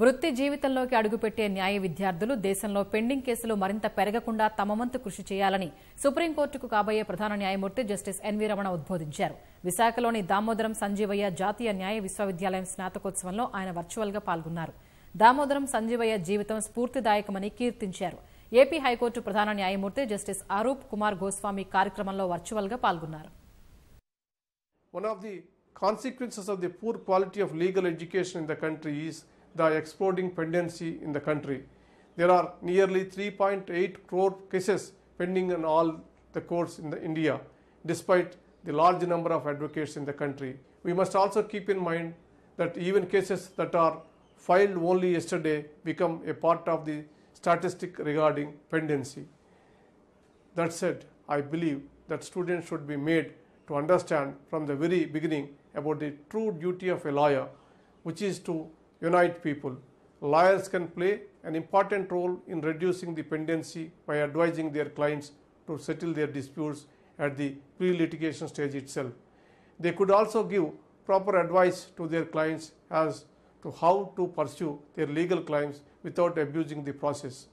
వృత్తి జీవితంలోకి అడుగుపెట్టే న్యాయ విద్యార్థులు దేశంలో పెండింగ్ కేసులు మరింత పెరగకుండా తమ వంతు కృషి చేయాలని సుప్రీంకోర్టుకు కాబోయే ప్రధాన న్యాయమూర్తి జస్టిస్ ఎన్వీ రమణ ఉద్బోధించారు విశాఖలోని దామోదరం సంజీవయ్య జాతీయ న్యాయ విశ్వవిద్యాలయం స్నాతకోత్సవంలో ఆయన వర్చువల్గా పాల్గొన్నారు దామోదరం సంజీవయ్య జీవితం స్ఫూర్తిదాయకమని కీర్తించారు ఏపీ హైకోర్టు ప్రధాన న్యాయమూర్తి జస్టిస్ ఆరూప్ కుమార్ గోస్వామి కార్యక్రమంలో వర్చువల్ గా పాల్గొన్నారు One of the consequences of the poor quality of legal education in the country is the exploding pendency in the country. There are nearly 3.8 crore cases pending in all the courts in the India, despite the large number of advocates in the country. We must also keep in mind that even cases that are filed only yesterday become a part of the statistic regarding pendency. That said, I believe that students should be made to understand from the very beginning about the true duty of a lawyer, which is to unite people. Lawyers can play an important role in reducing the pendency by advising their clients to settle their disputes at the pre-litigation stage itself. They could also give proper advice to their clients as to how to pursue their legal claims without abusing the process.